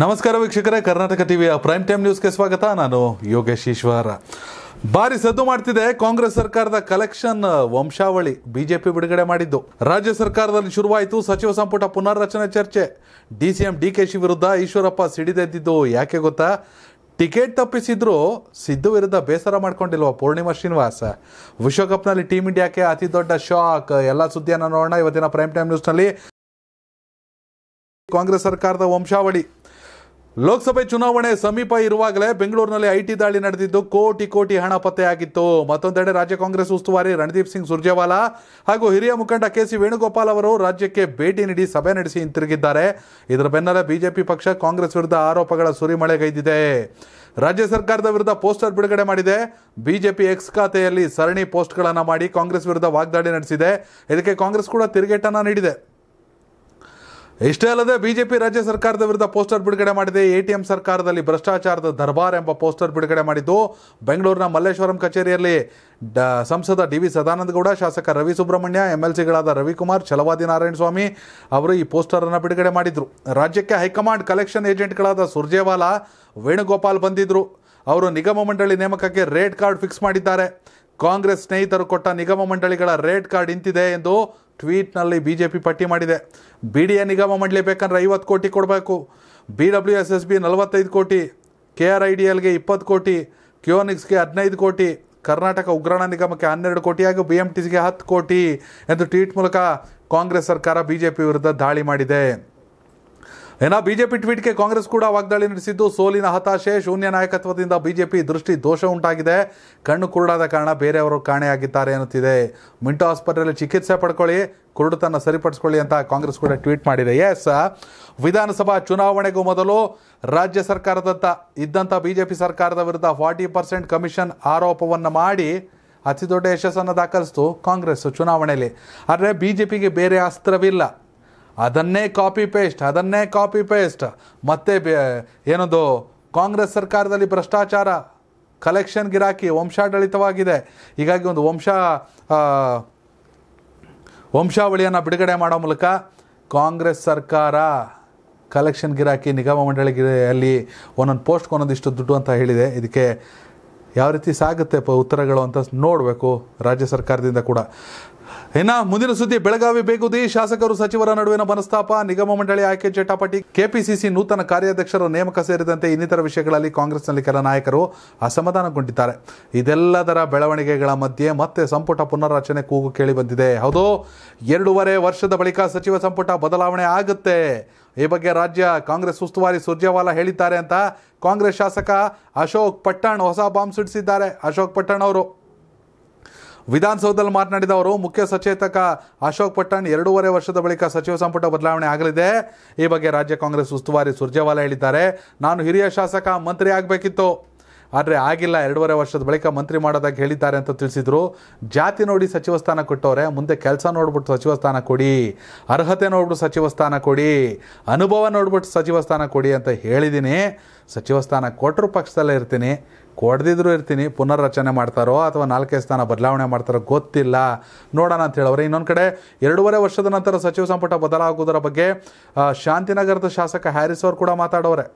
ನಮಸ್ಕಾರ ವೀಕ್ಷಕರೇ ಕರ್ನಾಟಕ ಟಿವಿಯ ಪ್ರೈಮ್ ಟೈಮ್ ನ್ಯೂಸ್ಗೆ ಸ್ವಾಗತ ನಾನು ಯೋಗೇಶ್ ಈಶ್ವರ ಭಾರಿ ಸದ್ದು ಮಾಡ್ತಿದೆ ಕಾಂಗ್ರೆಸ್ ಸರ್ಕಾರದ ಕಲೆಕ್ಷನ್ ವಂಶಾವಳಿ ಬಿಜೆಪಿ ಬಿಡುಗಡೆ ಮಾಡಿದ್ದು ರಾಜ್ಯ ಸರ್ಕಾರದಲ್ಲಿ ಶುರುವಾಯಿತು ಸಚಿವ ಸಂಪುಟ ಪುನರ್ರಚನೆ ಚರ್ಚೆ ಡಿ ಸಿ ಡಿ ಕೆ ಶಿ ವಿರುದ್ಧ ಈಶ್ವರಪ್ಪ ಸಿಡಿದೆದ್ದಿದ್ದು ಯಾಕೆ ಗೊತ್ತಾ ಟಿಕೆಟ್ ತಪ್ಪಿಸಿದ್ರು ಸಿದ್ದು ವಿರುದ್ಧ ಬೇಸರ ಮಾಡ್ಕೊಂಡಿಲ್ವ ಪೂರ್ಣಿಮಾ ಶ್ರೀನಿವಾಸ ವಿಶ್ವಕಪ್ನಲ್ಲಿ ಟೀಮ್ ಇಂಡಿಯಾಕ್ಕೆ ಅತಿ ದೊಡ್ಡ ಶಾಕ್ ಎಲ್ಲ ಸುದ್ದಿಯನ್ನು ನೋಡೋಣ ಇವತ್ತಿನ ಪ್ರೈಮ್ ಟೈಮ್ ನ್ಯೂಸ್ನಲ್ಲಿ ಕಾಂಗ್ರೆಸ್ ಸರ್ಕಾರದ ವಂಶಾವಳಿ ಲೋಕಸಭೆ ಚುನಾವಣೆ ಸಮೀಪ ಇರುವಾಗಲೇ ಬೆಂಗಳೂರಿನಲ್ಲಿ ಐಟಿ ದಾಳಿ ನಡೆದಿದ್ದು ಕೋಟಿ ಕೋಟಿ ಹಣ ಪತ್ತೆಯಾಗಿತ್ತು ಮತ್ತೊಂದೆಡೆ ರಾಜ್ಯ ಕಾಂಗ್ರೆಸ್ ಉಸ್ತುವಾರಿ ರಣದೀಪ್ ಸಿಂಗ್ ಸುರ್ಜೇವಾಲಾ ಹಾಗೂ ಹಿರಿಯ ಮುಖಂಡ ಕೆ ಸಿ ವೇಣುಗೋಪಾಲ್ ಅವರು ರಾಜ್ಯಕ್ಕೆ ಭೇಟಿ ನೀಡಿ ಸಭೆ ನಡೆಸಿ ಹಿಂತಿರುಗಿದ್ದಾರೆ ಇದರ ಬೆನ್ನಲ್ಲೇ ಬಿಜೆಪಿ ಪಕ್ಷ ಕಾಂಗ್ರೆಸ್ ವಿರುದ್ಧ ಆರೋಪಗಳ ಸುರಿಮಳೆಗೈದಿದೆ ರಾಜ್ಯ ಸರ್ಕಾರದ ವಿರುದ್ಧ ಪೋಸ್ಟರ್ ಬಿಡುಗಡೆ ಮಾಡಿದೆ ಬಿಜೆಪಿ ಎಕ್ಸ್ ಖಾತೆಯಲ್ಲಿ ಸರಣಿ ಪೋಸ್ಟ್ಗಳನ್ನು ಮಾಡಿ ಕಾಂಗ್ರೆಸ್ ವಿರುದ್ಧ ವಾಗ್ದಾಳಿ ನಡೆಸಿದೆ ಇದಕ್ಕೆ ಕಾಂಗ್ರೆಸ್ ಕೂಡ ತಿರುಗೇಟನ್ನು ನೀಡಿದೆ ಇಷ್ಟೇ ಅಲ್ಲದೆ ಬಿಜೆಪಿ ರಾಜ್ಯ ಸರ್ಕಾರದ ವಿರುದ್ಧ ಪೋಸ್ಟರ್ ಬಿಡುಗಡೆ ಮಾಡಿದೆ ಎಟಿಎಂ ಸರ್ಕಾರದಲ್ಲಿ ಭ್ರಷ್ಟಾಚಾರದ ದರ್ಬಾರ್ ಎಂಬ ಪೋಸ್ಟರ್ ಬಿಡುಗಡೆ ಮಾಡಿದ್ದು ಬೆಂಗಳೂರಿನ ಮಲ್ಲೇಶ್ವರಂ ಕಚೇರಿಯಲ್ಲಿ ಡ ಸಂಸದ ಡಿ ವಿ ಸದಾನಂದಗೌಡ ಶಾಸಕ ರವಿ ಸುಬ್ರಹ್ಮಣ್ಯ ಎಂಎಲ್ಸಿಗಳಾದ ಎಲ್ ಸಿಗಳಾದ ರವಿಕುಮಾರ್ ಛಲವಾದಿ ನಾರಾಯಣ ಸ್ವಾಮಿ ಅವರು ಈ ಪೋಸ್ಟರನ್ನು ಬಿಡುಗಡೆ ಮಾಡಿದರು ರಾಜ್ಯಕ್ಕೆ ಹೈಕಮಾಂಡ್ ಕಲೆಕ್ಷನ್ ಏಜೆಂಟ್ಗಳಾದ ಸುರ್ಜೇವಾಲಾ ವೇಣುಗೋಪಾಲ್ ಬಂದಿದ್ದರು ಅವರು ನಿಗಮ ಮಂಡಳಿ ನೇಮಕಕ್ಕೆ ರೇಟ್ ಕಾರ್ಡ್ ಫಿಕ್ಸ್ ಮಾಡಿದ್ದಾರೆ ಕಾಂಗ್ರೆಸ್ ಸ್ನೇಹಿತರು ಕೊಟ್ಟ ನಿಗಮ ಮಂಡಳಿಗಳ ರೇಟ್ ಕಾರ್ಡ್ ಇಂತಿದೆ ಎಂದು ಟ್ವೀಟ್ನಲ್ಲಿ ಬಿಜೆಪಿ ಪಟ್ಟಿ ಮಾಡಿದೆ ಬಿ ಡಿ ಎ ನಿಗಮ ಮಾಡಲೇಬೇಕಂದ್ರೆ ಐವತ್ತು ಕೋಟಿ ಕೊಡಬೇಕು B W S S B ನಲವತ್ತೈದು ಕೋಟಿ ಕೆ ಆರ್ ಐ ಡಿ ಎಲ್ಗೆ ಇಪ್ಪತ್ತು ಕೋಟಿ ಕ್ಯೋನಿಕ್ಸ್ಗೆ ಹದಿನೈದು ಕೋಟಿ ಕರ್ನಾಟಕ ಉಗ್ರಾಣ ನಿಗಮಕ್ಕೆ ಹನ್ನೆರಡು ಕೋಟಿ ಹಾಗೂ ಬಿ ಎಮ್ ಟಿ ಹತ್ತು ಕೋಟಿ ಎಂದು ಟ್ವೀಟ್ ಮೂಲಕ ಕಾಂಗ್ರೆಸ್ ಸರ್ಕಾರ ಬಿ ಜೆ ಪಿ ವಿರುದ್ಧ ದಾಳಿ ಮಾಡಿದೆ ಏನೋ ಬಿಜೆಪಿ ಟ್ವೀಟ್ಗೆ ಕಾಂಗ್ರೆಸ್ ಕೂಡ ವಾಗ್ದಾಳಿ ನಡೆಸಿದ್ದು ಸೋಲಿನ ಹತಾಶೆ ಶೂನ್ಯ ನಾಯಕತ್ವದಿಂದ ಬಿಜೆಪಿ ದೃಷ್ಟಿ ದೋಷ ಉಂಟಾಗಿದೆ ಕಣ್ಣು ಕುರುಡಾದ ಕಾರಣ ಬೇರೆಯವರು ಕಾಣೆಯಾಗಿದ್ದಾರೆ ಎನ್ನುತ್ತಿದೆ ಮಿಂಟೋ ಆಸ್ಪತ್ರೆಯಲ್ಲಿ ಚಿಕಿತ್ಸೆ ಪಡ್ಕೊಳ್ಳಿ ಕುರುಡುತನ ಸರಿಪಡಿಸ್ಕೊಳ್ಳಿ ಅಂತ ಕಾಂಗ್ರೆಸ್ ಕೂಡ ಟ್ವೀಟ್ ಮಾಡಿದೆ ಎಸ್ ವಿಧಾನಸಭಾ ಚುನಾವಣೆಗೂ ಮೊದಲು ರಾಜ್ಯ ಸರ್ಕಾರದಂತ ಇದ್ದಂಥ ಬಿಜೆಪಿ ಸರ್ಕಾರದ ವಿರುದ್ಧ ಫಾರ್ಟಿ ಪರ್ಸೆಂಟ್ ಕಮಿಷನ್ ಆರೋಪವನ್ನು ಮಾಡಿ ಅತಿ ದೊಡ್ಡ ಯಶಸ್ಸನ್ನು ದಾಖಲಿಸ್ತು ಕಾಂಗ್ರೆಸ್ ಚುನಾವಣೆಯಲ್ಲಿ ಆದರೆ ಬಿ ಜೆ ಪಿಗೆ ಬೇರೆ ಅಸ್ತ್ರವಿಲ್ಲ ಅದನ್ನೇ ಕಾಪಿ ಪೇಸ್ಟ್ ಅದನ್ನೇ ಕಾಪಿ ಪೇಸ್ಟ್ ಮತ್ತೆ ಏನದು ಕಾಂಗ್ರೆಸ್ ಸರ್ಕಾರದಲ್ಲಿ ಭ್ರಷ್ಟಾಚಾರ ಕಲೆಕ್ಷನ್ ಗಿರಾಕಿ ವಂಶಾಡಳಿತವಾಗಿದೆ ಹೀಗಾಗಿ ಒಂದು ವಂಶ ವಂಶಾವಳಿಯನ್ನು ಬಿಡುಗಡೆ ಮಾಡೋ ಮೂಲಕ ಕಾಂಗ್ರೆಸ್ ಸರ್ಕಾರ ಕಲೆಕ್ಷನ್ ಗಿರಾಕಿ ನಿಗಮ ಅಲ್ಲಿ ಒಂದೊಂದು ಪೋಸ್ಟ್ಗೆ ಒಂದೊಂದಿಷ್ಟು ದುಡ್ಡು ಅಂತ ಹೇಳಿದೆ ಇದಕ್ಕೆ ಯಾವ ರೀತಿ ಸಾಗುತ್ತೆ ಪ ಉತ್ತರಗಳು ಅಂತ ನೋಡಬೇಕು ರಾಜ್ಯ ಸರ್ಕಾರದಿಂದ ಕೂಡ ಇನ್ನ ಮುಂದಿನ ಸುದ್ದಿ ಬೆಳಗಾವಿ ಬೇಗುದಿ ಶಾಸಕರು ಸಚಿವರ ನಡುವಿನ ಮನಸ್ತಾಪ ನಿಗಮ ಮಂಡಳಿ ಆಯ್ಕೆ ಚಟಾಪಟಿ ಕೆಪಿಸಿಸಿ ನೂತನ ಕಾರ್ಯಾಧ್ಯಕ್ಷರ ನೇಮಕ ಸೇರಿದಂತೆ ಇನ್ನಿತರ ವಿಷಯಗಳಲ್ಲಿ ಕಾಂಗ್ರೆಸ್ನಲ್ಲಿ ಕೆಲ ನಾಯಕರು ಅಸಮಾಧಾನಗೊಂಡಿದ್ದಾರೆ ಇದೆಲ್ಲದರ ಬೆಳವಣಿಗೆಗಳ ಮಧ್ಯೆ ಮತ್ತೆ ಸಂಪುಟ ಪುನರ್ರಚನೆ ಕೂಗು ಕೇಳಿ ಬಂದಿದೆ ಹೌದು ಎರಡೂವರೆ ವರ್ಷದ ಬಳಿಕ ಸಚಿವ ಸಂಪುಟ ಬದಲಾವಣೆ ಆಗುತ್ತೆ ಈ ಬಗ್ಗೆ ರಾಜ್ಯ ಕಾಂಗ್ರೆಸ್ ಉಸ್ತುವಾರಿ ಸುರ್ಜೇವಾಲಾ ಹೇಳಿದ್ದಾರೆ ಅಂತ ಕಾಂಗ್ರೆಸ್ ಶಾಸಕ ಅಶೋಕ್ ಪಟ್ಟಣ್ ಹೊಸ ಬಾಂಬ್ ಸಿಡಿಸಿದ್ದಾರೆ ಅಶೋಕ್ ಪಟ್ಟಣ್ ಅವರು ವಿಧಾನಸೌಧದಲ್ಲಿ ಮಾತನಾಡಿದ ಅವರು ಮುಖ್ಯ ಸಚೇತಕ ಅಶೋಕ್ ಪಟ್ಟಣ್ ಎರಡೂವರೆ ವರ್ಷದ ಬಳಿಕ ಸಚಿವ ಸಂಪುಟ ಬದಲಾವಣೆ ಆಗಲಿದೆ ಈ ಬಗ್ಗೆ ರಾಜ್ಯ ಕಾಂಗ್ರೆಸ್ ಉಸ್ತುವಾರಿ ಸುರ್ಜೇವಾಲಾ ಹೇಳಿದ್ದಾರೆ ನಾನು ಹಿರಿಯ ಶಾಸಕ ಮಂತ್ರಿ ಆಗಬೇಕಿತ್ತು ಆದರೆ ಆಗಿಲ್ಲ ಎರಡೂವರೆ ವರ್ಷದ ಬಳಿಕ ಮಂತ್ರಿ ಮಾಡೋದಾಗಿ ಹೇಳಿದ್ದಾರೆ ಅಂತ ತಿಳಿಸಿದರು ಜಾತಿ ನೋಡಿ ಸಚಿವ ಸ್ಥಾನ ಕೊಟ್ಟವ್ರೆ ಮುಂದೆ ಕೆಲಸ ನೋಡ್ಬಿಟ್ಟು ಸಚಿವ ಸ್ಥಾನ ಕೊಡಿ ಅರ್ಹತೆ ನೋಡ್ಬಿಟ್ಟು ಸಚಿವ ಸ್ಥಾನ ಕೊಡಿ ಅನುಭವ ನೋಡ್ಬಿಟ್ಟು ಸಚಿವ ಸ್ಥಾನ ಕೊಡಿ ಅಂತ ಹೇಳಿದ್ದೀನಿ ಸಚಿವ ಸ್ಥಾನ ಕೊಟ್ಟರು ಪಕ್ಷದಲ್ಲೇ ಇರ್ತೀನಿ ಕೊಡ್ದಿದ್ರು ಇರ್ತೀನಿ ಪುನರ್ರಚನೆ ಮಾಡ್ತಾರೋ ಅಥವಾ ನಾಲ್ಕೇ ಸ್ಥಾನ ಬದಲಾವಣೆ ಮಾಡ್ತಾರೋ ಗೊತ್ತಿಲ್ಲ ನೋಡೋಣ ಅಂತ ಹೇಳೋರು ಇನ್ನೊಂದು ಕಡೆ ಎರಡೂವರೆ ವರ್ಷದ ನಂತರ ಸಚಿವ ಸಂಪುಟ ಬದಲಾಗುವುದರ ಬಗ್ಗೆ ಶಾಂತಿನಗರದ ಶಾಸಕ ಹ್ಯಾರಿಸ್ ಅವರು ಕೂಡ ಮಾತಾಡೋರೆ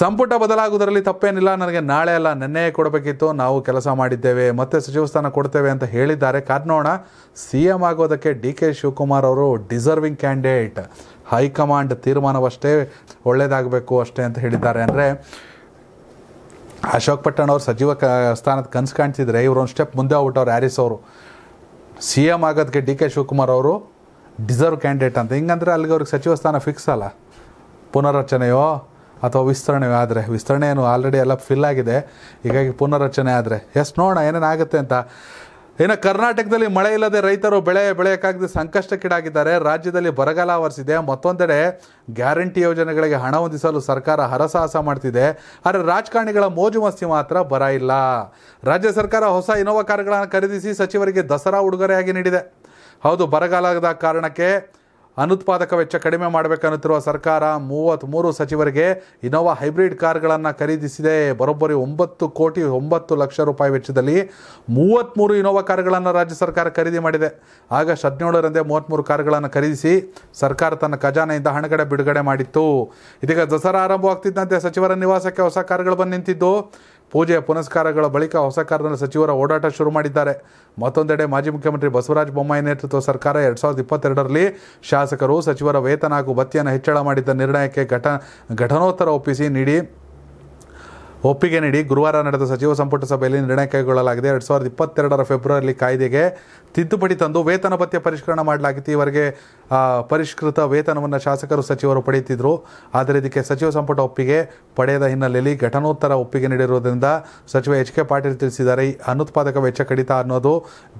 ಸಂಪುಟ ಬದಲಾಗುವುದರಲ್ಲಿ ತಪ್ಪೇನಿಲ್ಲ ನನಗೆ ನಾಳೆ ಅಲ್ಲ ನೆನ್ನೆಯೇ ಕೊಡಬೇಕಿತ್ತು ನಾವು ಕೆಲಸ ಮಾಡಿದ್ದೇವೆ ಮತ್ತೆ ಸಚಿವ ಸ್ಥಾನ ಕೊಡ್ತೇವೆ ಅಂತ ಹೇಳಿದ್ದಾರೆ ನೋಡೋಣ ಸಿ ಎಮ್ ಆಗೋದಕ್ಕೆ ಡಿ ಕೆ ಶಿವಕುಮಾರ್ ಅವರು ಡಿಸರ್ವಿಂಗ್ ಕ್ಯಾಂಡಿಡೇಟ್ ಹೈಕಮಾಂಡ್ ತೀರ್ಮಾನವಷ್ಟೇ ಒಳ್ಳೆಯದಾಗಬೇಕು ಅಷ್ಟೇ ಅಂತ ಹೇಳಿದ್ದಾರೆ ಅಂದರೆ ಅಶೋಕ್ ಪಟ್ಟಣ ಅವರು ಸಚಿವ ಕ ಸ್ಥಾನದ ಕನಸು ಕಾಣ್ತಿದ್ರೆ ಒಂದು ಸ್ಟೆಪ್ ಮುಂದೆ ಹೋಗ್ಬಿಟ್ಟವ್ರು ಹ್ಯಾರಿಸ್ ಅವರು ಸಿ ಎಮ್ ಆಗೋದಕ್ಕೆ ಡಿ ಕೆ ಶಿವಕುಮಾರ್ ಅವರು ಡಿಸರ್ವ್ ಕ್ಯಾಂಡಿಡೇಟ್ ಅಂತ ಹಿಂಗಂದ್ರೆ ಅಲ್ಲಿಗೆ ಅವ್ರಿಗೆ ಸಚಿವ ಸ್ಥಾನ ಫಿಕ್ಸ್ ಅಲ್ಲ ಪುನರ್ರಚನೆಯೋ ಅಥವಾ ವಿಸ್ತರಣೆ ಆದರೆ ವಿಸ್ತರಣೆ ಏನು ಆಲ್ರೆಡಿ ಎಲ್ಲ ಫಿಲ್ ಆಗಿದೆ ಹೀಗಾಗಿ ಪುನರ್ರಚನೆ ಆದರೆ ಎಸ್ ನೋಡೋಣ ಏನೇನಾಗುತ್ತೆ ಅಂತ ಇನ್ನು ಕರ್ನಾಟಕದಲ್ಲಿ ಮಳೆ ಇಲ್ಲದೆ ರೈತರು ಬೆಳೆ ಬೆಳೆಯೋಕ್ಕಾಗದೆ ಸಂಕಷ್ಟಕ್ಕೀಡಾಗಿದ್ದಾರೆ ರಾಜ್ಯದಲ್ಲಿ ಬರಗಾಲ ಆವರಿಸಿದೆ ಮತ್ತೊಂದೆಡೆ ಗ್ಯಾರಂಟಿ ಯೋಜನೆಗಳಿಗೆ ಹಣ ಹೊಂದಿಸಲು ಸರ್ಕಾರ ಹರಸಾಹಸ ಮಾಡ್ತಿದೆ ಆದರೆ ರಾಜಕಾರಣಿಗಳ ಮೋಜು ಮಸ್ತಿ ಮಾತ್ರ ಬರ ಇಲ್ಲ ರಾಜ್ಯ ಸರ್ಕಾರ ಹೊಸ ಇನೋವಾ ಕಾರ್ಗಳನ್ನು ಖರೀದಿಸಿ ಸಚಿವರಿಗೆ ದಸರಾ ಉಡುಗೊರೆಯಾಗಿ ನೀಡಿದೆ ಹೌದು ಬರಗಾಲದ ಕಾರಣಕ್ಕೆ ಅನುತ್ಪಾದಕ ವೆಚ್ಚ ಕಡಿಮೆ ಮಾಡಬೇಕನ್ನುತ್ತಿರುವ ಸರ್ಕಾರ ಮೂವತ್ತ್ಮೂರು ಸಚಿವರಿಗೆ ಇನೋವಾ ಹೈಬ್ರಿಡ್ ಕಾರ್ಗಳನ್ನು ಖರೀದಿಸಿದೆ ಬರೋಬ್ಬರಿ ಒಂಬತ್ತು ಕೋಟಿ ಒಂಬತ್ತು ಲಕ್ಷ ರೂಪಾಯಿ ವೆಚ್ಚದಲ್ಲಿ ಮೂವತ್ತ್ಮೂರು ಇನೋವಾ ಕಾರುಗಳನ್ನು ರಾಜ್ಯ ಸರ್ಕಾರ ಖರೀದಿ ಮಾಡಿದೆ ಆಗಸ್ಟ್ ಹದಿನೇಳರಂದೇ ಮೂವತ್ತ್ಮೂರು ಕಾರುಗಳನ್ನು ಖರೀದಿಸಿ ಸರ್ಕಾರ ತನ್ನ ಖಜಾನೆಯಿಂದ ಹಣಗಡೆ ಬಿಡುಗಡೆ ಮಾಡಿತ್ತು ಇದೀಗ ದಸರಾ ಆರಂಭವಾಗ್ತಿದ್ದಂತೆ ಸಚಿವರ ನಿವಾಸಕ್ಕೆ ಹೊಸ ಕಾರುಗಳು ಬಂದು ನಿಂತಿದ್ದು ಪೂಜೆಯ ಪುನಸ್ಕಾರಗಳ ಬಳಿಕ ಹೊಸ ಕಾರಿನಲ್ಲಿ ಸಚಿವರ ಓಡಾಟ ಶುರು ಮಾಡಿದ್ದಾರೆ ಮತ್ತೊಂದೆಡೆ ಮಾಜಿ ಮುಖ್ಯಮಂತ್ರಿ ಬಸವರಾಜ ಬೊಮ್ಮಾಯಿ ನೇತೃತ್ವ ಸರ್ಕಾರ ಎರಡು ಸಾವಿರದ ಇಪ್ಪತ್ತೆರಡರಲ್ಲಿ ಶಾಸಕರು ಸಚಿವರ ವೇತನ ಹಾಗೂ ಭತ್ಯೆಯನ್ನು ಹೆಚ್ಚಳ ಮಾಡಿದ್ದ ನಿರ್ಣಯಕ್ಕೆ ಘಟ ಘಟನೋತ್ತರ ಒಪ್ಪಿಸಿ ನೀಡಿ ಒಪ್ಪಿಗೆ ನೀಡಿ ಗುರುವಾರ ನಡೆದ ಸಚಿವ ಸಂಪುಟ ಸಭೆಯಲ್ಲಿ ನಿರ್ಣಯ ಕೈಗೊಳ್ಳಲಾಗಿದೆ ಎರಡು ಸಾವಿರದ ಇಪ್ಪತ್ತೆರಡರ ಫೆಬ್ರವರಿ ಕಾಯ್ದೆಗೆ ತಿದ್ದುಪಡಿ ತಂದು ವೇತನ ಭತ್ಯೆ ಪರಿಷ್ಕರಣ ಮಾಡಲಾಗಿತ್ತು ಈವರೆಗೆ ಪರಿಷ್ಕೃತ ವೇತನವನ್ನು ಶಾಸಕರು ಸಚಿವರು ಪಡೆಯುತ್ತಿದ್ದರು ಆದರೆ ಇದಕ್ಕೆ ಸಚಿವ ಸಂಪುಟ ಒಪ್ಪಿಗೆ ಪಡೆಯದ ಹಿನ್ನೆಲೆಯಲ್ಲಿ ಘಟನೋತ್ತರ ಒಪ್ಪಿಗೆ ನೀಡಿರುವುದರಿಂದ ಸಚಿವ ಎಚ್ ಕೆ ಪಾಟೀಲ್ ತಿಳಿಸಿದ್ದಾರೆ ಅನುತ್ಪಾದಕ ವೆಚ್ಚ ಕಡಿತ ಅನ್ನೋದು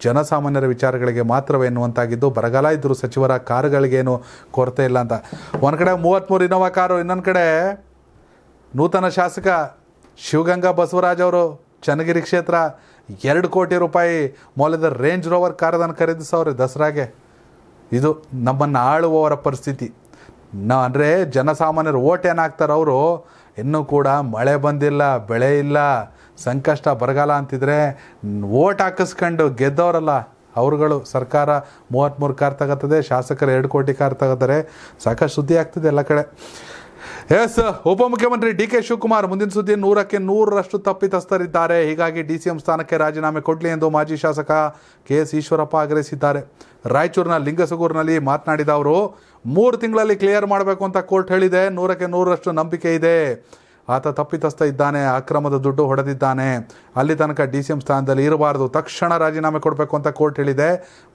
ಜನಸಾಮಾನ್ಯರ ವಿಚಾರಗಳಿಗೆ ಮಾತ್ರವೇ ಎನ್ನುವಂತಾಗಿದ್ದು ಬರಗಾಲ ಇದ್ದರೂ ಸಚಿವರ ಕಾರುಗಳಿಗೇನು ಕೊರತೆ ಇಲ್ಲ ಅಂತ ಒಂದು ಕಡೆ ಮೂವತ್ತ್ಮೂರು ಇನ್ನೋವಾ ಕಾರು ಇನ್ನೊಂದು ಕಡೆ ನೂತನ ಶಾಸಕ ಶಿವಗಂಗಾ ಬಸವರಾಜ್ ಅವರು ಚನ್ನಗಿರಿ ಕ್ಷೇತ್ರ ಎರಡು ಕೋಟಿ ರೂಪಾಯಿ ಮೌಲ್ಯದ ರೇಂಜ್ ರೋವರ್ ಕಾರದನ್ನು ಖರೀದಿಸೋರೆ ದಸರಾಗೆ ಇದು ನಮ್ಮನ್ನು ಆಳುವವರ ಪರಿಸ್ಥಿತಿ ನ ಅಂದರೆ ಜನಸಾಮಾನ್ಯರು ಓಟ್ ಏನಾಗ್ತಾರೆ ಅವರು ಇನ್ನೂ ಕೂಡ ಮಳೆ ಬಂದಿಲ್ಲ ಬೆಳೆ ಇಲ್ಲ ಸಂಕಷ್ಟ ಬರಗಾಲ ಅಂತಿದ್ರೆ ಓಟ್ ಹಾಕಿಸ್ಕೊಂಡು ಗೆದ್ದವರಲ್ಲ ಅವರುಗಳು ಸರ್ಕಾರ ಮೂವತ್ತ್ಮೂರು ಕಾರ್ ತಗೋತದೆ ಶಾಸಕರು ಎರಡು ಕೋಟಿ ಕಾರ್ ತಗೋತಾರೆ ಸಾಕಷ್ಟು ಸುದ್ದಿ ಆಗ್ತದೆ ಎಲ್ಲ ಕಡೆ ಎಸ್ ಉಪಮುಖ್ಯಮಂತ್ರಿ ಡಿ ಕೆ ಶಿವಕುಮಾರ್ ಮುಂದಿನ ಸುದ್ದಿ ನೂರಕ್ಕೆ ನೂರರಷ್ಟು ತಪ್ಪಿತಸ್ಥರಿದ್ದಾರೆ ಹೀಗಾಗಿ ಡಿ ಸಿ ಎಂ ಸ್ಥಾನಕ್ಕೆ ರಾಜೀನಾಮೆ ಕೊಡಲಿ ಎಂದು ಮಾಜಿ ಶಾಸಕ ಕೆ ಎಸ್ ಈಶ್ವರಪ್ಪ ಆಗ್ರಹಿಸಿದ್ದಾರೆ ರಾಯಚೂರಿನ ಲಿಂಗಸಗೂರಿನಲ್ಲಿ ಮಾತನಾಡಿದ ಅವರು ಮೂರು ತಿಂಗಳಲ್ಲಿ ಕ್ಲಿಯರ್ ಮಾಡಬೇಕು ಅಂತ ಕೋರ್ಟ್ ಹೇಳಿದೆ ನೂರಕ್ಕೆ ನೂರರಷ್ಟು ನಂಬಿಕೆ ಇದೆ ಆತ ತಪ್ಪಿತಸ್ಥ ಇದ್ದಾನೆ ಅಕ್ರಮದ ದುಡ್ಡು ಹೊಡೆದಿದ್ದಾನೆ ಅಲ್ಲಿ ತನಕ ಡಿ ಸಿ ಎಂ ಸ್ಥಾನದಲ್ಲಿ ಇರಬಾರ್ದು ತಕ್ಷಣ ರಾಜೀನಾಮೆ ಕೊಡಬೇಕು ಅಂತ ಕೋರ್ಟ್ ಹೇಳಿದೆ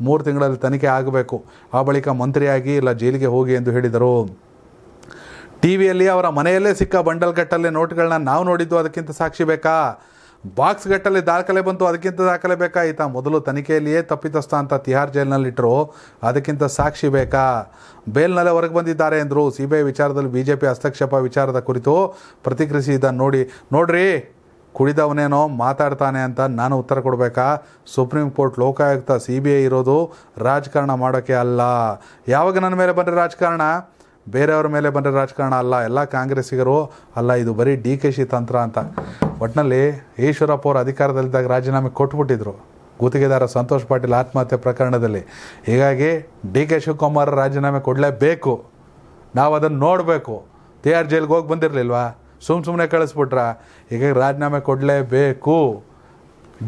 ಮೂರು ತಿಂಗಳಲ್ಲಿ ತನಿಖೆ ಆಗಬೇಕು ಆ ಬಳಿಕ ಮಂತ್ರಿಯಾಗಿ ಇಲ್ಲ ಜೈಲಿಗೆ ಹೋಗಿ ಎಂದು ಹೇಳಿದರು ಟಿ ವಿಯಲ್ಲಿ ಅವರ ಮನೆಯಲ್ಲೇ ಸಿಕ್ಕ ಬಂಡಲ್ಗಟ್ಟಲೆ ನೋಟ್ಗಳನ್ನ ನಾವು ನೋಡಿದ್ದು ಅದಕ್ಕಿಂತ ಸಾಕ್ಷಿ ಬೇಕಾ ಬಾಕ್ಸ್ ಗಟ್ಟಲ್ಲಿ ದಾಖಲೆ ಬಂತು ಅದಕ್ಕಿಂತ ದಾಖಲೆ ಬೇಕಾ ಈತ ಮೊದಲು ತನಿಖೆಯಲ್ಲಿಯೇ ತಪ್ಪಿತಸ್ಥ ಅಂತ ತಿಹಾರ್ ಜೈಲಿನಲ್ಲಿಟ್ಟರು ಅದಕ್ಕಿಂತ ಸಾಕ್ಷಿ ಬೇಕಾ ಬೇಲ್ನಲ್ಲೇ ಹೊರಗೆ ಬಂದಿದ್ದಾರೆ ಎಂದರು ಸಿ ಬಿ ಐ ವಿಚಾರದಲ್ಲಿ ಬಿ ಜೆ ಪಿ ಹಸ್ತಕ್ಷೇಪ ವಿಚಾರದ ಕುರಿತು ಪ್ರತಿಕ್ರಿಯಿಸಿದ ನೋಡಿ ನೋಡ್ರಿ ಕುಡಿದವನೇನೋ ಮಾತಾಡ್ತಾನೆ ಅಂತ ನಾನು ಉತ್ತರ ಕೊಡಬೇಕಾ supreme court Lokayukta C B I ಇರೋದು ರಾಜಕಾರಣ ಮಾಡೋಕ್ಕೆ ಅಲ್ಲ ಯಾವಾಗ ನನ್ನ ಮೇಲೆ ಬಂದರೆ ರಾಜಕಾರಣ ಬೇರೆಯವ್ರ ಮೇಲೆ ಬಂದರೆ ರಾಜಕಾರಣ ಅಲ್ಲ ಎಲ್ಲ ಕಾಂಗ್ರೆಸ್ಸಿಗರು ಅಲ್ಲ ಇದು ಬರೀ ಡಿ ಕೆ ಶಿ ತಂತ್ರ ಅಂತ ಒಟ್ಟಿನಲ್ಲಿ ಈಶ್ವರಪ್ಪ ಅವರು ಅಧಿಕಾರದಲ್ಲಿದ್ದಾಗ ರಾಜೀನಾಮೆ ಕೊಟ್ಬಿಟ್ಟಿದ್ರು ಗುತ್ತಿಗೆದಾರ ಸಂತೋಷ್ ಪಾಟೀಲ್ ಆತ್ಮಹತ್ಯೆ ಪ್ರಕರಣದಲ್ಲಿ ಹೀಗಾಗಿ ಡಿ ಕೆ ಶಿವಕುಮಾರ್ ರಾಜೀನಾಮೆ ಕೊಡಲೇಬೇಕು ನಾವು ಅದನ್ನು ನೋಡಬೇಕು ಟಿ ಆರ್ ಜೈಲ್ಗೆ ಹೋಗಿ ಬಂದಿರಲಿಲ್ವಾ ಸುಮ್ಮ ಸುಮ್ಮನೆ ಕಳಿಸ್ಬಿಟ್ರ ಹೀಗಾಗಿ ರಾಜೀನಾಮೆ ಕೊಡಲೇಬೇಕು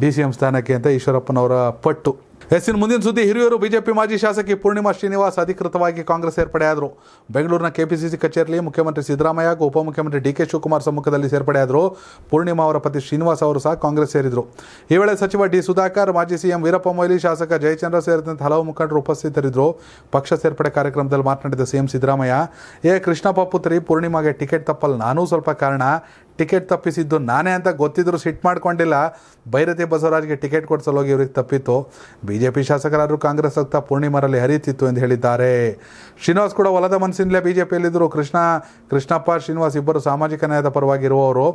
ಡಿ ಸಿ ಎಂ ಸ್ಥಾನಕ್ಕೆ ಅಂತ ಈಶ್ವರಪ್ಪನವರ ಪಟ್ಟು ಎಸ್ಸಿನ ಮುಂದಿನ ಸುದ್ದಿ ಹಿರಿಯರು ಬಿಜೆಪಿ ಮಾಜಿ ಶಾಸಕಿ ಪೂರ್ಣಿಮಾ ಶ್ರೀನಿವಾಸ್ ಅಧಿಕೃತವಾಗಿ ಕಾಂಗ್ರೆಸ್ ಸೇರ್ಪಡೆಯಾದರು ಬೆಂಗಳೂರಿನ ಕೆಪಿಸಿಸಿ ಕಚೇರಿಯಲ್ಲಿ ಮುಖ್ಯಮಂತ್ರಿ ಸಿದ್ದರಾಮಯ್ಯ ಹಾಗೂ ಉಪಮುಖ್ಯಮಂತ್ರಿ ಡಿ ಕೆ ಶಿವಕುಮಾರ್ ಸಮ್ಮುಖದಲ್ಲಿ ಸೇರ್ಪಡೆಯಾದರು ಪೂರ್ಣಿಮಾ ಅವರ ಪತಿ ಶ್ರೀನಿವಾಸ್ ಅವರು ಸಹ ಕಾಂಗ್ರೆಸ್ ಸೇರಿದರು ಈ ವೇಳೆ ಸಚಿವ ಡಿ ಸುಧಾಕರ್ ಮಾಜಿ ಸಿಎಂ ವೀರಪ್ಪ ಮೊಯ್ಲಿ ಶಾಸಕ ಜಯಚಂದ್ರ ಸೇರಿದಂತೆ ಹಲವು ಮುಖಂಡರು ಉಪಸ್ಥಿತರಿದ್ದರು ಪಕ್ಷ ಸೇರ್ಪಡೆ ಕಾರ್ಯಕ್ರಮದಲ್ಲಿ ಮಾತನಾಡಿದ ಸಿಎಂ ಸಿದ್ದರಾಮಯ್ಯ ಎ ಕೃಷ್ಣಪ್ಪ ಪುತ್ರಿ ಪೂರ್ಣಿಮಾಗೆ ಟಿಕೆಟ್ ತಪ್ಪಲು ನಾನೂ ಸ್ವಲ್ಪ ಕಾರಣ ಟಿಕೆಟ್ ತಪ್ಪಿಸಿದ್ದು ನಾನೇ ಅಂತ ಗೊತ್ತಿದ್ರು ಸಿಟ್ ಮಾಡ್ಕೊಂಡಿಲ್ಲ ಭೈರತಿ ಬಸವರಾಜ್ಗೆ ಟಿಕೆಟ್ ಹೋಗಿ ಇವ್ರಿಗೆ ತಪ್ಪಿತ್ತು ಬಿ ಜೆ ಪಿ ಶಾಸಕರಾದರೂ ಕಾಂಗ್ರೆಸ್ ರಕ್ತ ಪೂರ್ಣಿಮರಲ್ಲಿ ಹರಿಯುತ್ತಿತ್ತು ಎಂದು ಹೇಳಿದ್ದಾರೆ ಶ್ರೀನಿವಾಸ್ ಕೂಡ ಹೊಲದ ಮನಸ್ಸಿನಲ್ಲೇ ಬಿ ಜೆ ಪಿಯಲ್ಲಿದ್ದರು ಕೃಷ್ಣ ಕೃಷ್ಣಪ್ಪ ಶ್ರೀನಿವಾಸ್ ಇಬ್ಬರು ಸಾಮಾಜಿಕ ನ್ಯಾಯದ ಪರವಾಗಿರುವವರು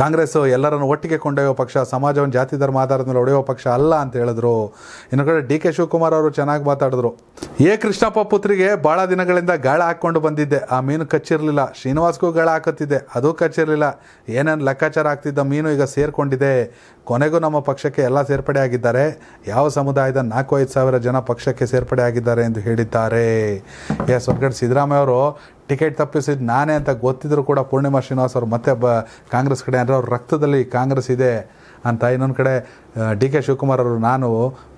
ಕಾಂಗ್ರೆಸ್ ಎಲ್ಲರನ್ನು ಒಟ್ಟಿಗೆ ಕೊಂಡೊಯ್ಯೋ ಪಕ್ಷ ಸಮಾಜವನ್ನು ಜಾತಿ ಧರ್ಮ ಆಧಾರದ ಮೇಲೆ ಒಡೆಯೋ ಪಕ್ಷ ಅಲ್ಲ ಅಂತ ಹೇಳಿದ್ರು ಇನ್ನು ಕಡೆ ಡಿ ಕೆ ಶಿವಕುಮಾರ್ ಅವರು ಚೆನ್ನಾಗಿ ಮಾತಾಡಿದ್ರು ಎ ಕೃಷ್ಣಪ್ಪ ಪುತ್ರಿಗೆ ಭಾಳ ದಿನಗಳಿಂದ ಗಾಳ ಹಾಕ್ಕೊಂಡು ಬಂದಿದ್ದೆ ಆ ಮೀನು ಕಚ್ಚಿರಲಿಲ್ಲ ಶ್ರೀನಿವಾಸ್ಗೂ ಗಾಳ ಹಾಕುತ್ತಿದ್ದೆ ಅದು ಕಚ್ಚಿರಲಿಲ್ಲ ಏನೇನು ಲೆಕ್ಕಾಚಾರ ಆಗ್ತಿದ್ದ ಮೀನು ಈಗ ಸೇರಿಕೊಂಡಿದೆ ಕೊನೆಗೂ ನಮ್ಮ ಪಕ್ಷಕ್ಕೆ ಎಲ್ಲ ಸೇರ್ಪಡೆ ಆಗಿದ್ದಾರೆ ಯಾವ ಸಮುದಾಯದ ನಾಲ್ಕು ಐದು ಸಾವಿರ ಜನ ಪಕ್ಷಕ್ಕೆ ಸೇರ್ಪಡೆ ಆಗಿದ್ದಾರೆ ಎಂದು ಹೇಳಿದ್ದಾರೆ ಎಸ್ ಹೊರಗಡೆ ಸಿದ್ದರಾಮಯ್ಯ ಅವರು ಟಿಕೆಟ್ ತಪ್ಪಿಸಿದ್ದು ನಾನೇ ಅಂತ ಗೊತ್ತಿದ್ದರೂ ಕೂಡ ಪೂರ್ಣಿಮಾ ಶ್ರೀನಿವಾಸ್ ಅವರು ಮತ್ತೆ ಬ ಕಾಂಗ್ರೆಸ್ ಕಡೆ ಅಂದರೆ ಅವ್ರ ರಕ್ತದಲ್ಲಿ ಕಾಂಗ್ರೆಸ್ ಇದೆ ಅಂತ ಇನ್ನೊಂದು ಕಡೆ ಡಿ ಕೆ ಶಿವಕುಮಾರ್ ಅವರು ನಾನು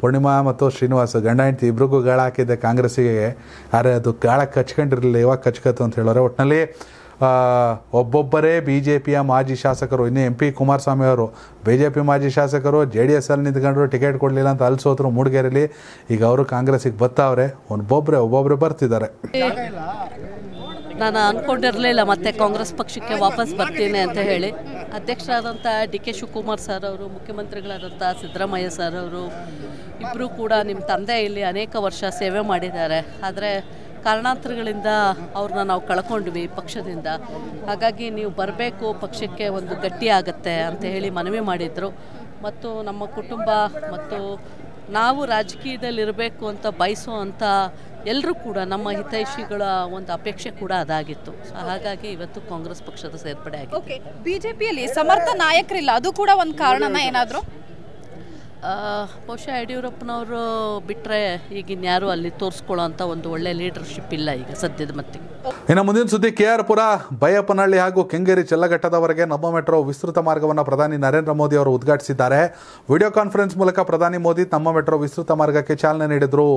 ಪೂರ್ಣಿಮಾ ಮತ್ತು ಶ್ರೀನಿವಾಸ್ ಗಂಡ ಹೆಂಡತಿ ಇಬ್ರಿಗೂ ಗಾಳ ಹಾಕಿದ್ದೆ ಕಾಂಗ್ರೆಸ್ಸಿಗೆ ಆದರೆ ಅದು ಗಾಳ ಕಚ್ಕೊಂಡಿರಲಿಲ್ಲ ಇವಾಗ ಕಚ್ಕತ್ತು ಅಂತ ಹೇಳೋರೆ ಒಟ್ಟಿನಲ್ಲಿ ಒಬ್ಬೊಬ್ಬರೇ ಬಿ ಜೆ ಪಿಯ ಮಾಜಿ ಶಾಸಕರು ಇನ್ನು ಎಂ ಪಿ ಕುಮಾರಸ್ವಾಮಿ ಅವರು ಬಿ ಜೆ ಪಿ ಮಾಜಿ ಶಾಸಕರು ಜೆ ಡಿ ಅಲ್ಲಿ ನಿಂತ್ಕೊಂಡ್ರು ಟಿಕೆಟ್ ಕೊಡಲಿಲ್ಲ ಅಂತ ಅಲ್ಲಿ ಸೋತರು ಈಗ ಅವರು ಕಾಂಗ್ರೆಸ್ಸಿಗೆ ಬರ್ತಾವ್ರೆ ಒಬ್ಬೊಬ್ಬರೇ ಒಬ್ಬೊಬ್ಬರೇ ಬರ್ತಿದ್ದಾರೆ ನಾನು ಅಂದ್ಕೊಂಡಿರಲಿಲ್ಲ ಮತ್ತೆ ಕಾಂಗ್ರೆಸ್ ಪಕ್ಷಕ್ಕೆ ವಾಪಸ್ ಬರ್ತೀನಿ ಅಂತ ಹೇಳಿ ಅಧ್ಯಕ್ಷರಾದಂಥ ಡಿ ಕೆ ಶಿವಕುಮಾರ್ ಸರ್ ಅವರು ಮುಖ್ಯಮಂತ್ರಿಗಳಾದಂಥ ಸಿದ್ದರಾಮಯ್ಯ ಸರ್ ಅವರು ಇಬ್ಬರೂ ಕೂಡ ನಿಮ್ಮ ತಂದೆ ಇಲ್ಲಿ ಅನೇಕ ವರ್ಷ ಸೇವೆ ಮಾಡಿದ್ದಾರೆ ಆದರೆ ಕಾರಣಾಂತರಗಳಿಂದ ಅವ್ರನ್ನ ನಾವು ಕಳ್ಕೊಂಡ್ವಿ ಪಕ್ಷದಿಂದ ಹಾಗಾಗಿ ನೀವು ಬರಬೇಕು ಪಕ್ಷಕ್ಕೆ ಒಂದು ಗಟ್ಟಿ ಆಗುತ್ತೆ ಅಂತ ಹೇಳಿ ಮನವಿ ಮಾಡಿದರು ಮತ್ತು ನಮ್ಮ ಕುಟುಂಬ ಮತ್ತು ನಾವು ರಾಜಕೀಯದಲ್ಲಿರಬೇಕು ಅಂತ ಬಯಸುವಂಥ ಎಲ್ಲರೂ ಕೂಡ ನಮ್ಮ ಹಿತೈಷಿಗಳ ಒಂದು ಅಪೇಕ್ಷೆ ಕೂಡ ಅದಾಗಿತ್ತು ಹಾಗಾಗಿ ಇವತ್ತು ಕಾಂಗ್ರೆಸ್ ಪಕ್ಷದ ಸೇರ್ಪಡೆ ಆಗಿದೆ ಬಿಜೆಪಿಯಲ್ಲಿ ಸಮರ್ಥ ನಾಯಕರಿಲ್ಲ ಅದು ಕೂಡ ಒಂದು ಕಾರಣನ ಏನಾದರೂ ಬಹುಶಃ ಯಡಿಯೂರಪ್ಪನವರು ಬಿಟ್ಟರೆ ಯಾರು ಅಲ್ಲಿ ತೋರಿಸ್ಕೊಳ್ಳೋ ಒಂದು ಒಳ್ಳೆ ಲೀಡರ್ಶಿಪ್ ಇಲ್ಲ ಈಗ ಸದ್ಯದ ಮಟ್ಟಿಗೆ ಇನ್ನು ಮುಂದಿನ ಸುದ್ದಿ ಕೆ ಆರ್ ಪುರ ಬೈಯಪ್ಪನಹಳ್ಳಿ ಹಾಗೂ ಕೆಂಗೇರಿ ಚೆಲ್ಲಘಟ್ಟದವರೆಗೆ ನಮ್ಮ ಮೆಟ್ರೋ ವಿಸ್ತೃತ ಮಾರ್ಗವನ್ನು ಪ್ರಧಾನಿ ನರೇಂದ್ರ ಮೋದಿ ಅವರು ಉದ್ಘಾಟಿಸಿದ್ದಾರೆ ವಿಡಿಯೋ ಕಾನ್ಫರೆನ್ಸ್ ಮೂಲಕ ಪ್ರಧಾನಿ ಮೋದಿ ನಮ್ಮ ಮೆಟ್ರೋ ವಿಸ್ತೃತ ಮಾರ್ಗಕ್ಕೆ ಚಾಲನೆ ನೀಡಿದರು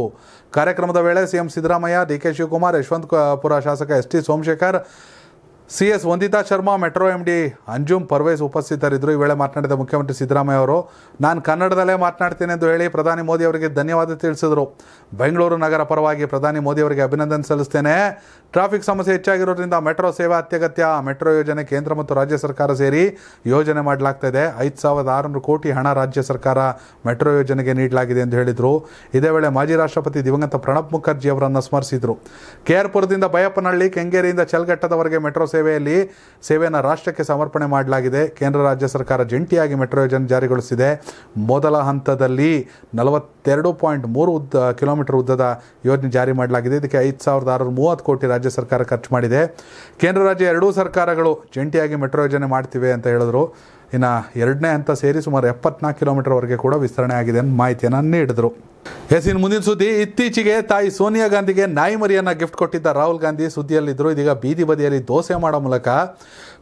ಕಾರ್ಯಕ್ರಮದ ವೇಳೆ ಸಿಎಂ ಸಿದ್ದರಾಮಯ್ಯ ಡಿಕೆ ಶಿವಕುಮಾರ್ ಯಶವಂತಪುರ ಶಾಸಕ S T Somashekar C S Vandita Sharma metro M D Anjum Parvez ಉಪಸ್ಥಿತರಿದ್ದರು ಈ ವೇಳೆ ಮಾತನಾಡಿದ ಮುಖ್ಯಮಂತ್ರಿ ಸಿದ್ದರಾಮಯ್ಯ ಅವರು ನಾನು ಕನ್ನಡದಲ್ಲೇ ಮಾತನಾಡ್ತೇನೆ ಎಂದು ಹೇಳಿ ಪ್ರಧಾನಿ ಮೋದಿ ಅವರಿಗೆ ಧನ್ಯವಾದ ತಿಳಿಸಿದರು ಬೆಂಗಳೂರು ನಗರ ಪರವಾಗಿ ಪ್ರಧಾನಿ ಮೋದಿ ಅವರಿಗೆ ಅಭಿನಂದನೆ ಸಲ್ಲಿಸ್ತೇನೆ ಟ್ರಾಫಿಕ್ ಸಮಸ್ಯೆ ಹೆಚ್ಚಾಗಿರೋದ್ರಿಂದ ಮೆಟ್ರೋ ಸೇವೆ ಅತ್ಯಗತ್ಯ ಮೆಟ್ರೋ ಯೋಜನೆ ಕೇಂದ್ರ ಮತ್ತು ರಾಜ್ಯ ಸರ್ಕಾರ ಸೇರಿ ಯೋಜನೆ ಮಾಡಲಾಗ್ತಾ ಇದೆ ಐದು ಸಾವಿರದ ಆರುನೂರು ಕೋಟಿ ಹಣ ರಾಜ್ಯ ಸರ್ಕಾರ ಮೆಟ್ರೋ ಯೋಜನೆಗೆ ನೀಡಲಾಗಿದೆ ಎಂದು ಹೇಳಿದರು ಇದೇ ವೇಳೆ ಮಾಜಿ ರಾಷ್ಟ್ರಪತಿ ದಿವಂಗತ ಪ್ರಣಬ್ ಮುಖರ್ಜಿ ಅವರನ್ನು ಸ್ಮರಿಸಿದರು ಕೆಆರ್ಪುರದಿಂದ ಬಯಪ್ಪನಹಳ್ಳಿ ಕೆಂಗೇರಿಯಿಂದ ಚಲ್ಗಟ್ಟದವರೆಗೆ ಮೆಟ್ರೋ ಸೇವೆಯಲ್ಲಿ ಸೇವೆಯನ್ನು ರಾಷ್ಟ್ರಕ್ಕೆ ಸಮರ್ಪಣೆ ಮಾಡಲಾಗಿದೆ ಕೇಂದ್ರ ರಾಜ್ಯ ಸರ್ಕಾರ ಜಂಟಿಯಾಗಿ ಮೆಟ್ರೋ ಯೋಜನೆ ಜಾರಿಗೊಳಿಸಿದೆ ಮೊದಲ ಹಂತದಲ್ಲಿ ನಲವತ್ತೆರಡು ಪಾಯಿಂಟ್ ಮೂರು ಉದ್ದ ಕಿಲೋಮೀಟರ್ ಉದ್ದದ ಯೋಜನೆ ಜಾರಿ ಮಾಡಲಾಗಿದೆ ಇದಕ್ಕೆ ಐದು ಸಾವಿರದ ಆರುನೂರ ಮೂವತ್ತು ಕೋಟಿ ರಾಜ್ಯ ಸರ್ಕಾರ ಖರ್ಚು ಮಾಡಿದೆ ಕೇಂದ್ರ ರಾಜ್ಯ ಎರಡೂ ಸರ್ಕಾರಗಳು ಜಂಟಿಯಾಗಿ ಮೆಟ್ರೋ ಯೋಜನೆ ಮಾಡ್ತಿವೆ ಅಂತ ಹೇಳಿದ್ರು ಇನ್ನು ಎರಡನೇ ಹಂತ ಸೇರಿ ಸುಮಾರು ಎಪ್ಪತ್ನಾಲ್ಕು ಕಿಲೋಮೀಟರ್ವರೆಗೆ ಕೂಡ ವಿಸ್ತರಣೆ ಆಗಿದೆ ಅಂತ ಮಾಹಿತಿಯನ್ನು ನೀಡಿದರು ಎಸ್ ಮುಂದಿನ ಸುದ್ದಿ ಇತ್ತೀಚೆಗೆ ತಾಯಿ ಸೋನಿಯಾ ಗಾಂಧಿಗೆ ನಾಯಿ ಮರಿಯನ್ನು ಗಿಫ್ಟ್ ಕೊಟ್ಟಿದ್ದ ರಾಹುಲ್ ಗಾಂಧಿ ಸುದ್ದಿಯಲ್ಲಿದ್ದರು ಇದೀಗ ಬೀದಿ ಬದಿಯಲ್ಲಿ ದೋಸೆ ಮಾಡೋ ಮೂಲಕ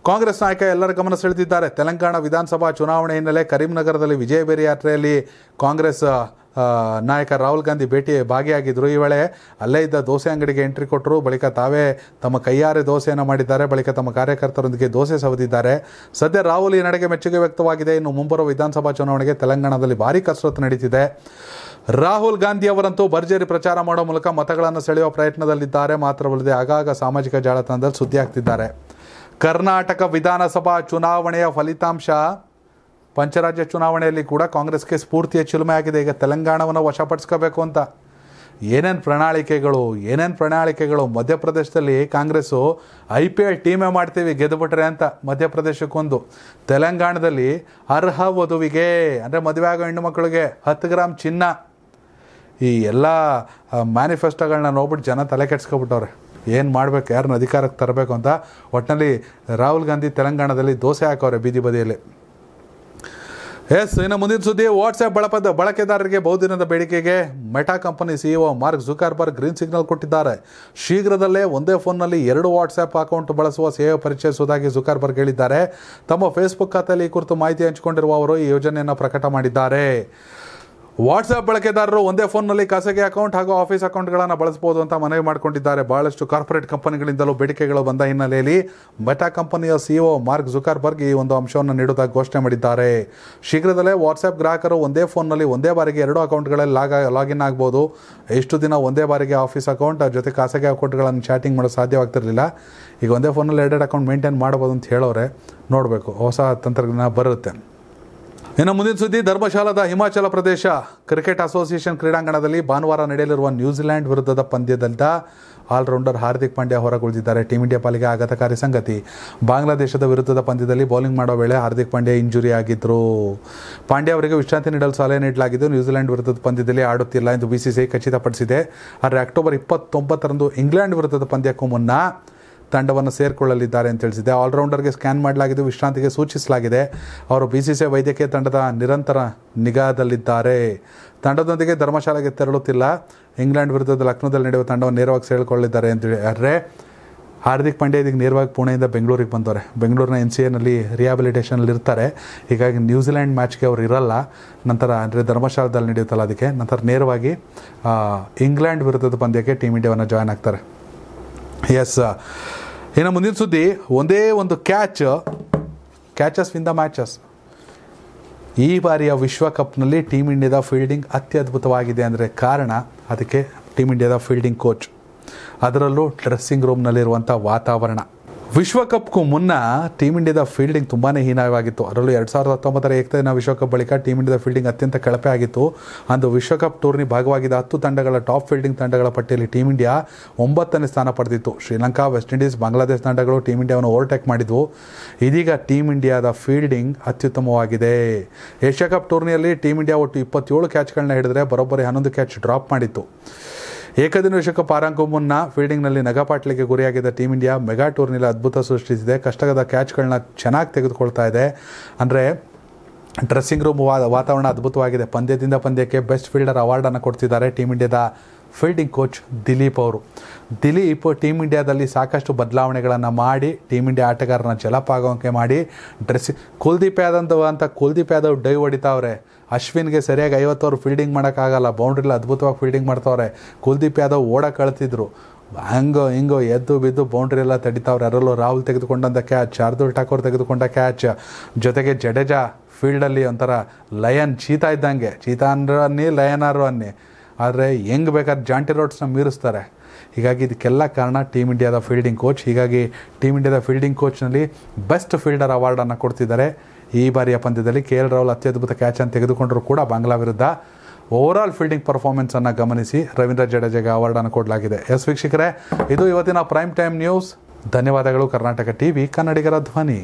ಕಾಂಗ್ರೆಸ್ ನಾಯಕ ಎಲ್ಲರ ಗಮನ ಸೆಳೆದಿದ್ದಾರೆ ತೆಲಂಗಾಣ ವಿಧಾನಸಭಾ ಚುನಾವಣೆ ಹಿನ್ನೆಲೆ ಕರೀಂನಗರದಲ್ಲಿ ವಿಜಯಬೇರಿ ಬೇರೆ ಯಾತ್ರೆಯಲ್ಲಿ ಕಾಂಗ್ರೆಸ್ ನಾಯಕ ರಾಹುಲ್ ಗಾಂಧಿ ಭೇಟಿ ಭಾಗಿಯಾಗಿದ್ದರು ಈ ವೇಳೆ ಅಲ್ಲೇ ಇದ್ದ ದೋಸೆ ಅಂಗಡಿಗೆ ಎಂಟ್ರಿ ಕೊಟ್ಟರು ಬಳಿಕ ತಾವೇ ತಮ್ಮ ಕೈಯಾರೆ ದೋಸೆಯನ್ನು ಮಾಡಿದ್ದಾರೆ ಬಳಿಕ ತಮ್ಮ ಕಾರ್ಯಕರ್ತರೊಂದಿಗೆ ದೋಸೆ ಸವದಿದ್ದಾರೆ ಸದ್ಯ ರಾಹುಲ್ ಈ ನಡೆಗೆ ಮೆಚ್ಚುಗೆ ವ್ಯಕ್ತವಾಗಿದೆ ಇನ್ನು ಮುಂಬರುವ ವಿಧಾನಸಭಾ ಚುನಾವಣೆಗೆ ತೆಲಂಗಾಣದಲ್ಲಿ ಭಾರಿ ಕಸರತ್ತು ನಡೀತಿದೆ ರಾಹುಲ್ ಗಾಂಧಿ ಅವರಂತೂ ಭರ್ಜರಿ ಪ್ರಚಾರ ಮಾಡೋ ಮೂಲಕ ಮತಗಳನ್ನು ಸೆಳೆಯುವ ಪ್ರಯತ್ನದಲ್ಲಿದ್ದಾರೆ ಮಾತ್ರವಲ್ಲದೆ ಆಗಾಗ ಸಾಮಾಜಿಕ ಜಾಲತಾಣದಲ್ಲಿ ಸುದ್ದಿ ಆಗ್ತಿದ್ದಾರೆ ಕರ್ನಾಟಕ ವಿಧಾನಸಭಾ ಚುನಾವಣೆಯ ಫಲಿತಾಂಶ ಪಂಚರಾಜ್ಯ ಚುನಾವಣೆಯಲ್ಲಿ ಕೂಡ ಕಾಂಗ್ರೆಸ್ಗೆ ಸ್ಫೂರ್ತಿಯ ಚಿಲುಮೆ ಆಗಿದೆ ಈಗ ತೆಲಂಗಾಣವನ್ನು ವಶಪಡಿಸ್ಕೋಬೇಕು ಅಂತ ಏನೇನು ಪ್ರಣಾಳಿಕೆಗಳು ಏನೇನು ಪ್ರಣಾಳಿಕೆಗಳು ಮಧ್ಯಪ್ರದೇಶದಲ್ಲಿ ಕಾಂಗ್ರೆಸ್ಸು ಐ ಪಿ ಎಲ್ ಟೀಮೇ ಮಾಡ್ತೀವಿ ಗೆದ್ದುಬಿಟ್ರೆ ಅಂತ ಮಧ್ಯಪ್ರದೇಶಕ್ಕೊಂದು ತೆಲಂಗಾಣದಲ್ಲಿ ಅರ್ಹ ವಧುವಿಗೆ ಅಂದರೆ ಮದುವೆ ಆಗೋ ಹೆಣ್ಣು ಮಕ್ಕಳಿಗೆ ಹತ್ತು ಗ್ರಾಮ್ ಚಿನ್ನ ಈ ಎಲ್ಲ ಮ್ಯಾನಿಫೆಸ್ಟೋಗಳನ್ನ ನೋಡ್ಬಿಟ್ಟು ಜನ ತಲೆ ಕೆಡ್ಸ್ಕೊಬಿಟ್ಟವ್ರೆ ಏನು ಮಾಡಬೇಕು ಯಾರನ್ನ ಅಧಿಕಾರಕ್ಕೆ ತರಬೇಕು ಅಂತ ಒಟ್ಟಿನಲ್ಲಿ ರಾಹುಲ್ ಗಾಂಧಿ ತೆಲಂಗಾಣದಲ್ಲಿ ದೋಸೆ ಹಾಕೋರೆ ಬೀದಿ ಬದಿಯಲ್ಲಿ ಎಸ್ ಇನ್ನು ಮುಂದಿನ ಸುದ್ದಿ ವಾಟ್ಸ್ಆ್ಯಪ್ ಬಳಪದ ಬಳಕೆದಾರರಿಗೆ ಬಹುದಿನದ ಬೇಡಿಕೆಗೆ Meta company CEO Mark Zuckerberg green signal ಕೊಟ್ಟಿದ್ದಾರೆ ಶೀಘ್ರದಲ್ಲೇ ಒಂದೇ ಫೋನ್ನಲ್ಲಿ ಎರಡು ವಾಟ್ಸ್ಆ್ಯಪ್ ಅಕೌಂಟ್ ಬಳಸುವ ಸೇವೆ ಪರಿಚಯಿಸುವುದಾಗಿ ಜುಕಾರ್ಬರ್ಗ್ ಹೇಳಿದ್ದಾರೆ ತಮ್ಮ ಫೇಸ್ಬುಕ್ ಖಾತೆಯಲ್ಲಿ ಈ ಕುರಿತು ಮಾಹಿತಿ ಹಂಚಿಕೊಂಡಿರುವ ಅವರು ಈ ಯೋಜನೆಯನ್ನು ಪ್ರಕಟ ಮಾಡಿದ್ದಾರೆ ವಾಟ್ಸಪ್ ಬಳಕೆದಾರರು ಒಂದೇ ಫೋನ್ನಲ್ಲಿ ಖಾಸಗಿ ಅಕೌಂಟ್ ಹಾಗೂ ಆಫೀಸ್ ಅಕೌಂಟ್ಗಳನ್ನು ಬಳಸಬಹುದು ಅಂತ ಮನವಿ ಮಾಡಿಕೊಂಡಿದ್ದಾರೆ ಬಹಳಷ್ಟು ಕಾರ್ಪೊರೇಟ್ ಕಂಪನಿಗಳಿಂದಲೂ ಬೇಡಿಕೆಗಳು ಬಂದ ಹಿನ್ನೆಲೆಯಲ್ಲಿ ಮೆಟಾ ಕಂಪನಿಯ ಸಿಇಒ e ಮಾರ್ಕ್ ಜುಕಾರ್ಬರ್ಗ್ ಈ ಒಂದು ಅಂಶವನ್ನು ನೀಡುವುದಾಗಿ ಘೋಷಣೆ ಮಾಡಿದ್ದಾರೆ ಶೀಘ್ರದಲ್ಲೇ ವಾಟ್ಸಪ್ ಗ್ರಾಹಕರು ಒಂದೇ ಫೋನ್ನಲ್ಲಿ ಒಂದೇ ಬಾರಿಗೆ ಎರಡು ಅಕೌಂಟ್ಗಳಲ್ಲಿ ಲಾಗ ಲಾಗಿನ್ ಆಗ್ಬೋದು ಎಷ್ಟು ದಿನ ಒಂದೇ ಬಾರಿಗೆ ಆಫೀಸ್ ಅಕೌಂಟ್ ಜೊತೆ ಖಾಸಗಿ ಅಕೌಂಟ್ಗಳನ್ನು ಚಾಟಿಂಗ್ ಮಾಡೋ ಸಾಧ್ಯವಾಗ್ತಿರಲಿಲ್ಲ ಈಗ ಒಂದೇ ಫೋನಲ್ಲಿ ಎರಡೆರಡು ಅಕೌಂಟ್ ಮೇಂಟೈನ್ ಮಾಡ್ಬೋದು ಅಂತ ಹೇಳೋರೆ ನೋಡಬೇಕು ಹೊಸ ತಂತ್ರಜ್ಞಾನ ಬರುತ್ತೆ ಇನ್ನು ಮುಂದಿನ ಸುದ್ದಿ ಧರ್ಮಶಾಲಾದ ಹಿಮಾಚಲ ಪ್ರದೇಶ ಕ್ರಿಕೆಟ್ ಅಸೋಸಿಯೇಷನ್ ಕ್ರೀಡಾಂಗಣದಲ್ಲಿ ಭಾನುವಾರ ನಡೆಯಲಿರುವ ನ್ಯೂಜಿಲೆಂಡ್ ವಿರುದ್ಧದ ಪಂದ್ಯದಂತ ಆಲ್ರೌಂಡರ್ ಹಾರ್ದಿಕ್ ಪಾಂಡ್ಯ ಹೊರಗುಳಿದಿದ್ದಾರೆ ಟೀಂ ಇಂಡಿಯಾ ಪಾಲಿಗೆ ಆಘಾತಕಾರಿ ಸಂಗತಿ ಬಾಂಗ್ಲಾದೇಶದ ವಿರುದ್ಧದ ಪಂದ್ಯದಲ್ಲಿ ಬೌಲಿಂಗ್ ಮಾಡುವ ವೇಳೆ ಹಾರ್ದಿಕ್ ಪಾಂಡ್ಯ ಇಂಜುರಿ ಆಗಿದ್ದರು ಪಾಂಡ್ಯ ಅವರಿಗೆ ವಿಶ್ರಾಂತಿ ನೀಡಲು ಸಲಹೆ ನೀಡಲಾಗಿದ್ದು ನ್ಯೂಜಿಲೆಂಡ್ ವಿರುದ್ಧದ ಪಂದ್ಯದಲ್ಲಿ ಆಡುತ್ತಿಲ್ಲ ಎಂದು ಬಿಸಿಸಿಐ ಖಚಿತಪಡಿಸಿದೆ ಆದರೆ ಅಕ್ಟೋಬರ್ ಇಪ್ಪತ್ತೊಂಬತ್ತರಂದು ಇಂಗ್ಲೆಂಡ್ ವಿರುದ್ಧದ ಪಂದ್ಯಕ್ಕೂ ಮುನ್ನ ತಂಡವನ್ನು ಸೇರಿಕೊಳ್ಳಲಿದ್ದಾರೆ ಅಂತ ತಿಳಿಸಿದೆ ಆಲ್ರೌಂಡರ್ಗೆ ಸ್ಕ್ಯಾನ್ ಮಾಡಲಾಗಿದೆ ವಿಶ್ರಾಂತಿಗೆ ಸೂಚಿಸಲಾಗಿದೆ ಅವರು ಬಿ ಸಿ ಸಿ ವೈದ್ಯಕೀಯ ತಂಡದ ನಿರಂತರ ನಿಗಾದಲ್ಲಿದ್ದಾರೆ ತಂಡದೊಂದಿಗೆ ಧರ್ಮಶಾಲೆಗೆ ತೆರಳುತ್ತಿಲ್ಲ ಇಂಗ್ಲೆಂಡ್ ವಿರುದ್ಧದ ಲಕ್ನೋದಲ್ಲಿ ನಡೆಯುವ ತಂಡವನ್ನು ನೇರವಾಗಿ ಸೇರಿಕೊಳ್ಳಿದ್ದಾರೆ ಅಂತ ಆದರೆ ಹಾರ್ದಿಕ್ ಪಾಂಡ್ಯ ಇದೀಗ ನೇರವಾಗಿ ಪುಣೆಯಿಂದ ಬೆಂಗಳೂರಿಗೆ ಬಂದವರೆ ಬೆಂಗಳೂರಿನ ಎನ್ ಸಿ ಎನಲ್ಲಿ ರಿಯಾಬಿಲಿಟೇಷನಲ್ಲಿ ಇರ್ತಾರೆ ಹೀಗಾಗಿ ನ್ಯೂಜಿಲೆಂಡ್ ಮ್ಯಾಚ್ಗೆ ಅವರು ಇರಲ್ಲ ನಂತರ ಅಂದರೆ ಧರ್ಮಶಾಲದಲ್ಲಿ ನಡೆಯುತ್ತಲ್ಲ ಅದಕ್ಕೆ ನಂತರ ನೇರವಾಗಿ ಇಂಗ್ಲೆಂಡ್ ವಿರುದ್ಧದ ಪಂದ್ಯಕ್ಕೆ ಟೀಮ್ ಇಂಡಿಯಾವನ್ನು ಜಾಯ್ನ್ ಆಗ್ತಾರೆ ಎಸ್ ಇನ್ನು ಮುಂದಿನ ಸುದ್ದಿ ಒಂದೇ ಒಂದು catch catches win the matches ಈ ಬಾರಿಯ ವಿಶ್ವಕಪ್ನಲ್ಲಿ ಟೀಮ್ ಇಂಡಿಯಾದ ಫೀಲ್ಡಿಂಗ್ ಅತ್ಯದ್ಭುತವಾಗಿದೆ ಅಂದರೆ ಕಾರಣ ಅದಕ್ಕೆ ಟೀಮ್ ಇಂಡಿಯಾದ ಫೀಲ್ಡಿಂಗ್ ಕೋಚ್ ಅದರಲ್ಲೂ ಡ್ರೆಸ್ಸಿಂಗ್ ರೂಮ್ನಲ್ಲಿರುವಂಥ ವಾತಾವರಣ ವಿಶ್ವಕಪ್ಗೂ ಮುನ್ನ ಟೀಮ್ ಇಂಡಿಯಾದ ಫೀಲ್ಡಿಂಗ್ ತುಂಬಾ ಹೀನವಾಗಿತ್ತು ಅದರಲ್ಲೂ ಎರಡು ಸಾವಿರದ ಹತ್ತೊಂಬತ್ತರ ಏಕದಿನ ವಿಶ್ವಕಪ್ ಬಳಿಕ ಟೀಮ್ ಇಂಡಿಯಾದ ಫೀಲ್ಡಿಂಗ್ ಅತ್ಯಂತ ಕಳಪೆ ಆಗಿತ್ತು ಅಂದು ವಿಶ್ವಕಪ್ ಟೂರ್ನಿ ಭಾಗವಾಗಿದ್ದ ಹತ್ತು ತಂಡಗಳ ಟಾಪ್ ಫೀಲ್ಡಿಂಗ್ ತಂಡಗಳ ಪಟ್ಟಿಯಲ್ಲಿ ಟೀಮ್ ಇಂಡಿಯಾ ಒಂಬತ್ತನೇ ಸ್ಥಾನ ಪಡೆದಿತ್ತು ಶ್ರೀಲಂಕಾ ವೆಸ್ಟ್ ಇಂಡೀಸ್ ಬಾಂಗ್ಲಾದೇಶ ತಂಡಗಳು ಟೀಮ್ ಇಂಡಿಯಾವನ್ನು ಓವರ್ಟೇಕ್ ಮಾಡಿದ್ವು ಇದೀಗ ಟೀಮ್ ಇಂಡಿಯಾದ ಫೀಲ್ಡಿಂಗ್ ಅತ್ಯುತ್ತಮವಾಗಿದೆ ಏಷ್ಯಾ ಕಪ್ ಟೂರ್ನಿಯಲ್ಲಿ ಟೀಮ್ ಇಂಡಿಯಾ ಒಟ್ಟು ಇಪ್ಪತ್ತೇಳು ಕ್ಯಾಚ್ಗಳನ್ನ ಹಿಡಿದ್ರೆ ಬರೋಬ್ಬರಿ ಹನ್ನೊಂದು ಕ್ಯಾಚ್ ಡ್ರಾಪ್ ಮಾಡಿತ್ತು ಏಕದಿನ ವಿಶ್ವಕಪ್ ಪಾರಾಂಕೋ ಮುನ್ನ ಫೀಲ್ಡಿಂಗ್ನಲ್ಲಿ ನಗಪಾಟ್ಲಿಗೆ ಗುರಿಯಾಗಿದ್ದ ಟೀಮ್ ಇಂಡಿಯಾ ಮೆಗಾ ಟೂರ್ನಿಯಲ್ಲಿ ಅದ್ಭುತ ಸೃಷ್ಟಿಸಿದೆ ಕಷ್ಟಕದ ಕ್ಯಾಚ್ಗಳನ್ನ ಚೆನ್ನಾಗಿ ತೆಗೆದುಕೊಳ್ತಾ ಇದೆ ಅಂದರೆ ಡ್ರೆಸ್ಸಿಂಗ್ ರೂಮ್ ವಾತಾವರಣ ಅದ್ಭುತವಾಗಿದೆ ಪಂದ್ಯದಿಂದ ಪಂದ್ಯಕ್ಕೆ ಬೆಸ್ಟ್ ಫೀಲ್ಡರ್ ಅವಾರ್ಡನ್ನು ಕೊಡ್ತಿದ್ದಾರೆ ಟೀಮ್ ಇಂಡಿಯಾದ ಫೀಲ್ಡಿಂಗ್ ಕೋಚ್ ದಿಲೀಪ್ ಅವರು ದಿಲೀಪ್ ಟೀಮ್ ಇಂಡಿಯಾದಲ್ಲಿ ಸಾಕಷ್ಟು ಬದಲಾವಣೆಗಳನ್ನು ಮಾಡಿ ಟೀಮ್ ಇಂಡಿಯಾ ಆಟಗಾರನ ಜಲಪಾಗೋಕೆ ಮಾಡಿ ಡ್ರೆಸ್ಸಿಂಗ್ ಕುಲ್ದೀಪ್ ಯಾದವ್ ಅಂತ ಕುಲ್ದೀಪ್ ಯಾದವ್ ಡೈ ಹೊಡಿತಾವ್ರೆ ಅಶ್ವಿನ್ಗೆ ಸರಿಯಾಗಿ ಐವತ್ತವ್ರು ಫೀಲ್ಡಿಂಗ್ ಮಾಡೋಕ್ಕಾಗಲ್ಲ ಬೌಂಡ್ರಿಲಿ ಅದ್ಭುತವಾಗಿ ಫೀಲ್ಡಿಂಗ್ ಮಾಡ್ತವ್ರೆ ಕುಲ್ದೀಪ್ ಯಾದವ್ ಓಡಕ್ಕೆ ಕಳ್ತಿದ್ರು ಹಂಗೋ ಹಿಂಗೋ ಎದ್ದು ಬಿದ್ದು ಬೌಂಡ್ರಿ ಎಲ್ಲ ತಡಿತಾವ್ರೆ ಅದರಲ್ಲೂ ರಾಹುಲ್ ತೆಗೆದುಕೊಂಡಂಥ ಕ್ಯಾಚ್ ಶಾರ್ದುಲ್ ಠಾಕೂರ್ ತೆಗೆದುಕೊಂಡ ಕ್ಯಾಚ್ ಜೊತೆಗೆ ಜಡೇಜಾ ಫೀಲ್ಡಲ್ಲಿ ಒಂಥರ ಲಯನ್ ಚೀತಾ ಇದ್ದಂಗೆ ಚೀತಾ ಅಂದ್ರೂ ಅನ್ನಿ ಲಯನಾರು ಅನ್ನಿ ಆದರೆ ಹೆಂಗೆ ಬೇಕಾದ್ರೆ ಜಾಂಟಿ ರೋಡ್ಸ್ನ ಮೀರಿಸ್ತಾರೆ ಹೀಗಾಗಿ ಇದಕ್ಕೆಲ್ಲ ಕಾರಣ ಟೀಮ್ ಇಂಡಿಯಾದ ಫೀಲ್ಡಿಂಗ್ ಕೋಚ್ ಹೀಗಾಗಿ ಟೀಮ್ ಇಂಡಿಯಾದ ಫೀಲ್ಡಿಂಗ್ ಕೋಚ್ನಲ್ಲಿ ಬೆಸ್ಟ್ ಫೀಲ್ಡರ್ ಅವಾರ್ಡನ್ನು ಕೊಡ್ತಿದ್ದಾರೆ ಈ ಬಾರಿಯ ಪಂದ್ಯದಲ್ಲಿ ಕೆ ಎಲ್ ರಾಹುಲ್ ಅತ್ಯದ್ಭುತ ಕ್ಯಾಚನ್ನು ತೆಗೆದುಕೊಂಡರೂ ಕೂಡ ಬಾಂಗ್ಲಾ ವಿರುದ್ಧ ಓವರಾಲ್ ಫೀಲ್ಡಿಂಗ್ ಪರ್ಫಾರ್ಮೆನ್ಸನ್ನು ಗಮನಿಸಿ ರವೀಂದ್ರ ಜಡೇಜಾಗೆ ಅವಾರ್ಡನ್ನು ಕೊಡಲಾಗಿದೆ ಎಸ್ ವೀಕ್ಷಕರೇ ಇದು ಇವತ್ತಿನ ಪ್ರೈಮ್ ಟೈಮ್ ನ್ಯೂಸ್ ಧನ್ಯವಾದಗಳು ಕರ್ನಾಟಕ ಟಿವಿ ಕನ್ನಡಿಗರ ಧ್ವನಿ